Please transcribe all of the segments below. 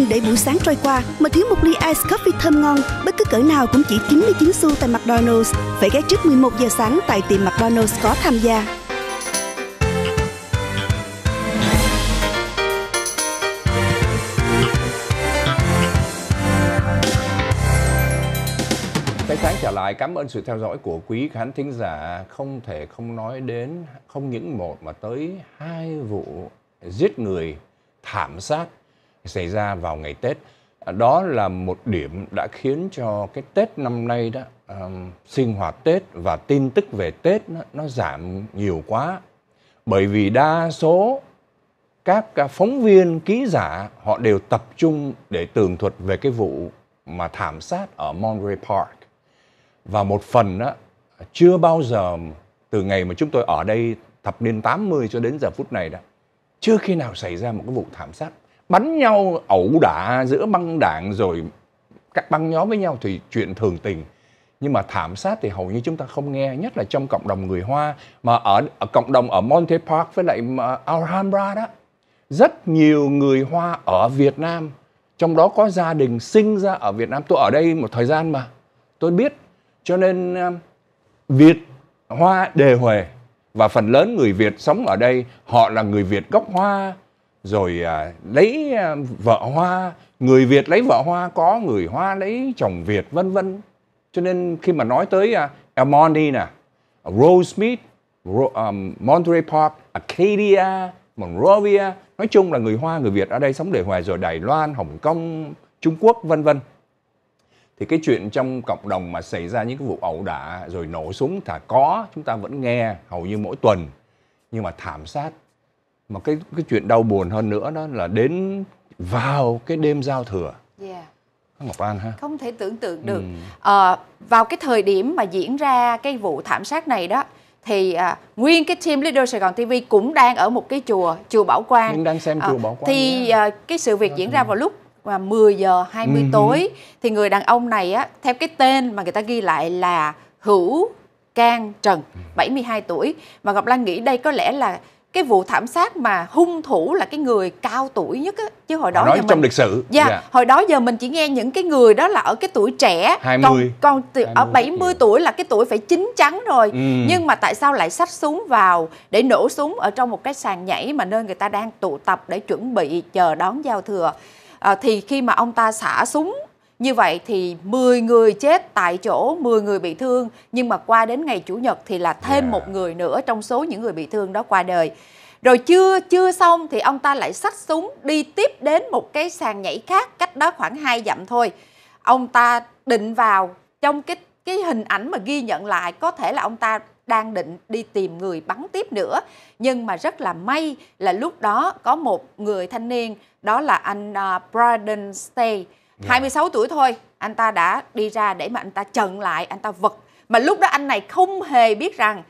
Đừng để buổi sáng trôi qua mà thiếu một ly ice coffee thơm ngon, bất cứ cỡ nào cũng chỉ 99 xu tại McDonald's. Phải ghé trước 11 giờ sáng tại tiệm McDonald's có tham gia. Cái sáng trở lại, cảm ơn sự theo dõi của quý khán thính giả. Không thể không nói đến không những một mà tới hai vụ giết người, thảm sát xảy ra vào ngày Tết. À, đó là một điểm đã khiến cho cái Tết năm nay đó um, sinh hoạt Tết và tin tức về Tết nó, nó giảm nhiều quá. Bởi vì đa số các à, phóng viên, ký giả họ đều tập trung để tường thuật về cái vụ mà thảm sát ở Monterey Park. Và một phần đó, chưa bao giờ từ ngày mà chúng tôi ở đây thập niên 80 cho đến giờ phút này đó, chưa khi nào xảy ra một cái vụ thảm sát bắn nhau ẩu đả giữa băng đảng rồi các băng nhóm với nhau thì chuyện thường tình nhưng mà thảm sát thì hầu như chúng ta không nghe nhất là trong cộng đồng người Hoa mà ở, ở cộng đồng ở Monte Park với lại Alhambra đó rất nhiều người Hoa ở Việt Nam trong đó có gia đình sinh ra ở Việt Nam tôi ở đây một thời gian mà tôi biết cho nên ờ, Việt Hoa đề huề và phần lớn người Việt sống ở đây họ là người Việt gốc Hoa rồi à, lấy à, vợ hoa người việt lấy vợ hoa có người hoa lấy chồng việt vân vân cho nên khi mà nói tới à, Almoni nè Rosemead Ro, um, Monterey Park Acadia Monrovia nói chung là người hoa người việt ở đây sống để hoài rồi Đài Loan Hồng Kông Trung Quốc vân vân thì cái chuyện trong cộng đồng mà xảy ra những cái vụ ẩu đả rồi nổ súng thả có chúng ta vẫn nghe hầu như mỗi tuần nhưng mà thảm sát mà cái cái chuyện đau buồn hơn nữa đó là đến vào cái đêm giao thừa yeah. Ngọc An ha không thể tưởng tượng được ừ. à, vào cái thời điểm mà diễn ra cái vụ thảm sát này đó thì à, nguyên cái team leader Sài Gòn TV cũng đang ở một cái chùa chùa Bảo Quang Mình đang xem ờ, chùa Bảo Quang thì à, cái sự việc đó diễn ra vào lúc mà 10 giờ 20 ừ. tối thì người đàn ông này á theo cái tên mà người ta ghi lại là Hữu Can Trần 72 ừ. tuổi mà Ngọc Lan nghĩ đây có lẽ là cái vụ thảm sát mà hung thủ là cái người cao tuổi nhất á chứ hồi đó nói giờ trong mình, lịch sử dạ yeah, dạ. yeah. hồi đó giờ mình chỉ nghe những cái người đó là ở cái tuổi trẻ 20, còn, còn 20, ở 70 yeah. tuổi là cái tuổi phải chín chắn rồi ừ. nhưng mà tại sao lại xách súng vào để nổ súng ở trong một cái sàn nhảy mà nơi người ta đang tụ tập để chuẩn bị chờ đón giao thừa à, thì khi mà ông ta xả súng như vậy thì 10 người chết tại chỗ, 10 người bị thương nhưng mà qua đến ngày chủ nhật thì là thêm yeah. một người nữa trong số những người bị thương đó qua đời. Rồi chưa chưa xong thì ông ta lại xách súng đi tiếp đến một cái sàn nhảy khác cách đó khoảng 2 dặm thôi. Ông ta định vào trong cái cái hình ảnh mà ghi nhận lại có thể là ông ta đang định đi tìm người bắn tiếp nữa nhưng mà rất là may là lúc đó có một người thanh niên đó là anh uh, Braden Stay yeah. Dạ. 26 tuổi thôi anh ta đã đi ra để mà anh ta chận lại anh ta vật mà lúc đó anh này không hề biết rằng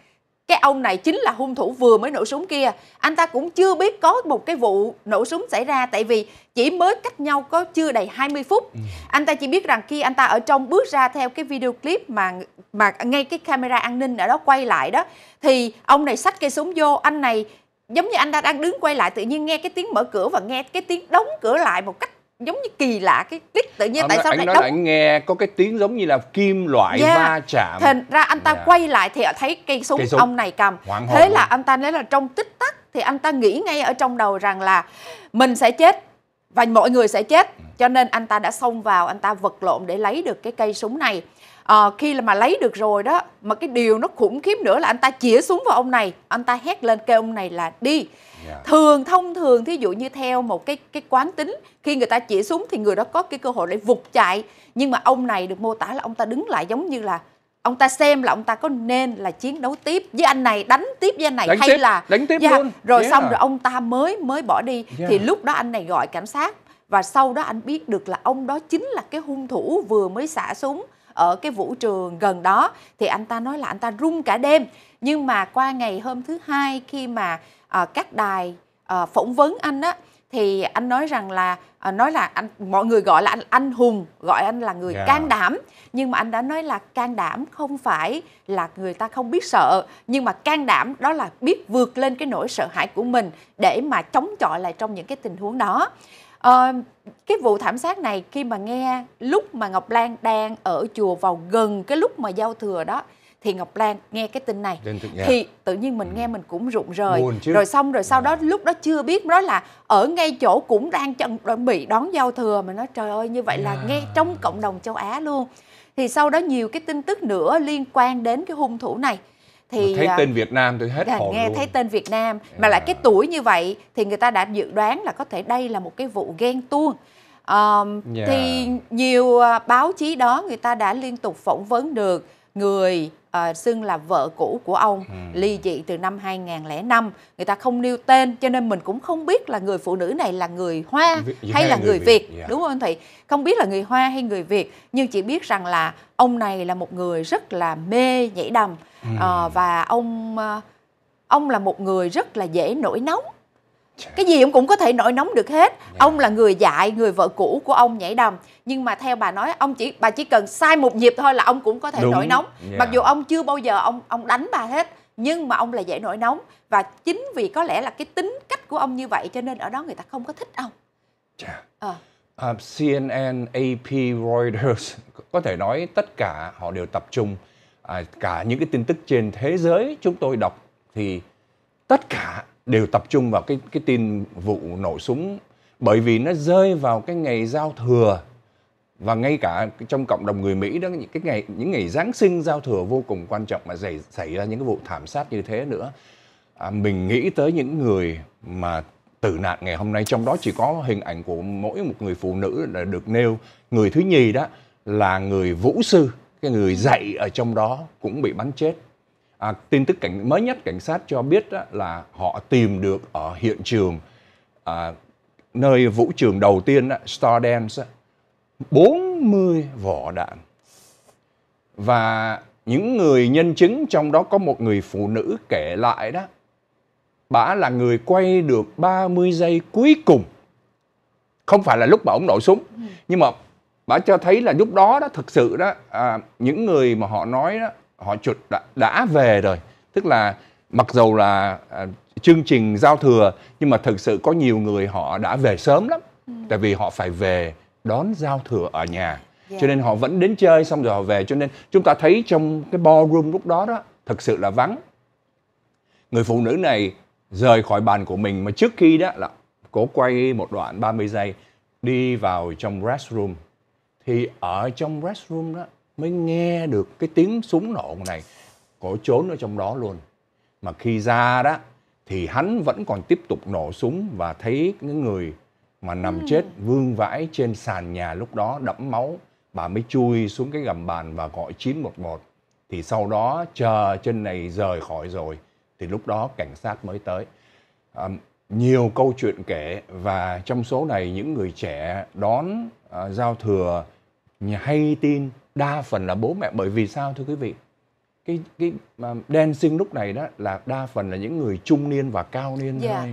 cái ông này chính là hung thủ vừa mới nổ súng kia anh ta cũng chưa biết có một cái vụ nổ súng xảy ra tại vì chỉ mới cách nhau có chưa đầy 20 phút ừ. anh ta chỉ biết rằng khi anh ta ở trong bước ra theo cái video clip mà mà ngay cái camera an ninh ở đó quay lại đó thì ông này xách cây súng vô anh này giống như anh ta đang đứng quay lại tự nhiên nghe cái tiếng mở cửa và nghe cái tiếng đóng cửa lại một cách giống như kỳ lạ cái tích tự nhiên ông tại sao anh lại nói đóng... là anh nghe có cái tiếng giống như là kim loại yeah. va chạm thành ra anh ta yeah. Dạ. quay lại thì thấy cây súng, cây súng. ông này cầm Hoàng thế là anh ta nói là trong tích tắc thì anh ta nghĩ ngay ở trong đầu rằng là mình sẽ chết và mọi người sẽ chết ừ. cho nên anh ta đã xông vào anh ta vật lộn để lấy được cái cây súng này à, khi mà lấy được rồi đó mà cái điều nó khủng khiếp nữa là anh ta chĩa súng vào ông này anh ta hét lên kêu ông này là đi yeah. Dạ. thường thông thường thí dụ như theo một cái cái quán tính khi người ta chĩa súng thì người đó có cái cơ hội để vụt chạy nhưng mà ông này được mô tả là ông ta đứng lại giống như là ông ta xem là ông ta có nên là chiến đấu tiếp với anh này đánh tiếp với anh này đánh hay tiếp, là đánh tiếp yeah, dạ. luôn rồi yeah. Dạ. xong rồi ông ta mới mới bỏ đi yeah. thì lúc đó anh này gọi cảnh sát và sau đó anh biết được là ông đó chính là cái hung thủ vừa mới xả súng ở cái vũ trường gần đó thì anh ta nói là anh ta run cả đêm nhưng mà qua ngày hôm thứ hai khi mà à, các đài à, phỏng vấn anh á thì anh nói rằng là à, nói là anh mọi người gọi là anh anh hùng gọi anh là người yeah. can đảm nhưng mà anh đã nói là can đảm không phải là người ta không biết sợ nhưng mà can đảm đó là biết vượt lên cái nỗi sợ hãi của mình để mà chống chọi lại trong những cái tình huống đó Ờ, cái vụ thảm sát này khi mà nghe lúc mà Ngọc Lan đang ở chùa vào gần cái lúc mà giao thừa đó thì Ngọc Lan nghe cái tin này dạ. thì tự nhiên mình nghe ừ. mình cũng rụng rời rồi xong rồi sau dạ. đó lúc đó chưa biết đó là ở ngay chỗ cũng đang chuẩn bị đón giao thừa mà nói trời ơi như vậy là dạ. nghe trong cộng đồng châu Á luôn thì sau đó nhiều cái tin tức nữa liên quan đến cái hung thủ này thì thấy à, tên Việt Nam tôi hết dạ, hồn nghe luôn. thấy tên Việt Nam mà dạ. lại cái tuổi như vậy thì người ta đã dự đoán là có thể đây là một cái vụ ghen tuông um, yeah. Dạ. thì nhiều à, báo chí đó người ta đã liên tục phỏng vấn được người à, xưng là vợ cũ của ông ừ. ly dị từ năm 2005 người ta không nêu tên cho nên mình cũng không biết là người phụ nữ này là người Hoa v- hay là người, người Việt, Việt. Yeah. Dạ. đúng không anh Thị không biết là người Hoa hay người Việt nhưng chỉ biết rằng là ông này là một người rất là mê nhảy đầm ừ. à, và ông à, ông là một người rất là dễ nổi nóng cái gì ông cũng có thể nổi nóng được hết dạ. ông là người dạy người vợ cũ của ông nhảy đầm nhưng mà theo bà nói ông chỉ bà chỉ cần sai một nhịp thôi là ông cũng có thể Đúng. nổi nóng yeah. Dạ. mặc dù ông chưa bao giờ ông ông đánh bà hết nhưng mà ông là dễ nổi nóng và chính vì có lẽ là cái tính cách của ông như vậy cho nên ở đó người ta không có thích ông yeah. Ờ. à. uh, CNN, AP, Reuters có thể nói tất cả họ đều tập trung à, cả những cái tin tức trên thế giới chúng tôi đọc thì tất cả đều tập trung vào cái cái tin vụ nổ súng bởi vì nó rơi vào cái ngày giao thừa và ngay cả trong cộng đồng người Mỹ đó những cái ngày những ngày Giáng sinh giao thừa vô cùng quan trọng mà xảy xảy ra những cái vụ thảm sát như thế nữa à, mình nghĩ tới những người mà tử nạn ngày hôm nay trong đó chỉ có hình ảnh của mỗi một người phụ nữ là được nêu người thứ nhì đó là người vũ sư cái người dạy ở trong đó cũng bị bắn chết à, tin tức cảnh mới nhất cảnh sát cho biết á, là họ tìm được ở hiện trường à, nơi vũ trường đầu tiên á, Stardance á, 40 vỏ đạn và những người nhân chứng trong đó có một người phụ nữ kể lại đó bà là người quay được 30 giây cuối cùng không phải là lúc bà ông nổ súng ừ. nhưng mà bà cho thấy là lúc đó đó thực sự đó à, những người mà họ nói đó họ chụt đã, đã về rồi tức là mặc dù là à, chương trình giao thừa nhưng mà thực sự có nhiều người họ đã về sớm lắm ừ. tại vì họ phải về đón giao thừa ở nhà yeah. cho dạ. nên họ vẫn đến chơi xong rồi họ về cho nên chúng ta thấy trong cái ballroom lúc đó đó thực sự là vắng người phụ nữ này rời khỏi bàn của mình mà trước khi đó là cố quay một đoạn 30 giây đi vào trong restroom thì ở trong restroom đó mới nghe được cái tiếng súng nổ này cổ trốn ở trong đó luôn mà khi ra đó thì hắn vẫn còn tiếp tục nổ súng và thấy những người mà nằm ừ. chết vương vãi trên sàn nhà lúc đó đẫm máu bà mới chui xuống cái gầm bàn và gọi 911 thì sau đó chờ chân này rời khỏi rồi thì lúc đó cảnh sát mới tới à, nhiều câu chuyện kể và trong số này những người trẻ đón à, giao thừa hay tin đa phần là bố mẹ bởi vì sao thưa quý vị cái cái mà đen sinh lúc này đó là đa phần là những người trung niên và cao niên yeah.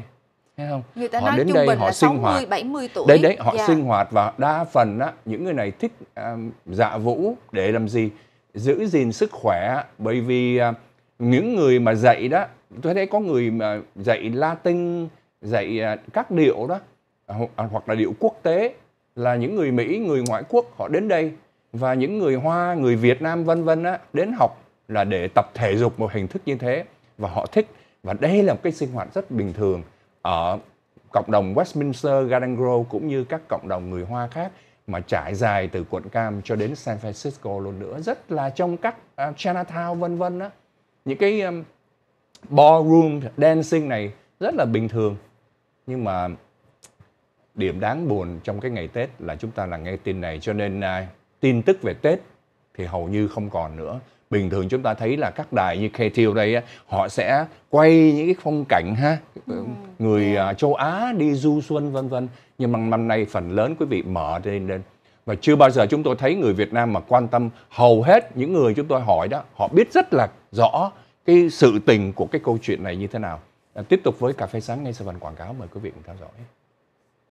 Dạ. thôi thấy không người ta họ nói đến trung đây bình họ là sinh 60, hoạt 70 tuổi đấy đấy họ yeah. Dạ. sinh hoạt và đa phần á những người này thích um, dạ vũ để làm gì giữ gìn sức khỏe bởi vì uh, những người mà dạy đó tôi thấy có người mà dạy Latin dạy uh, các điệu đó ho- hoặc là điệu quốc tế là những người Mỹ người ngoại quốc họ đến đây và những người Hoa, người Việt Nam vân vân á đến học là để tập thể dục một hình thức như thế và họ thích và đây là một cái sinh hoạt rất bình thường ở cộng đồng Westminster Garden Grove cũng như các cộng đồng người Hoa khác mà trải dài từ quận Cam cho đến San Francisco luôn nữa rất là trong các uh, Chinatown vân vân á những cái um, ballroom dancing này rất là bình thường nhưng mà điểm đáng buồn trong cái ngày Tết là chúng ta là nghe tin này cho nên uh, tin tức về Tết thì hầu như không còn nữa. Bình thường chúng ta thấy là các đài như KTL đây họ sẽ quay những cái phong cảnh ha ừ. người yeah. Dạ. À, châu Á đi du xuân vân vân. Nhưng mà năm nay phần lớn quý vị mở lên lên và chưa bao giờ chúng tôi thấy người Việt Nam mà quan tâm hầu hết những người chúng tôi hỏi đó họ biết rất là rõ cái sự tình của cái câu chuyện này như thế nào. À, tiếp tục với cà phê sáng ngay sau phần quảng cáo mời quý vị cùng theo dõi.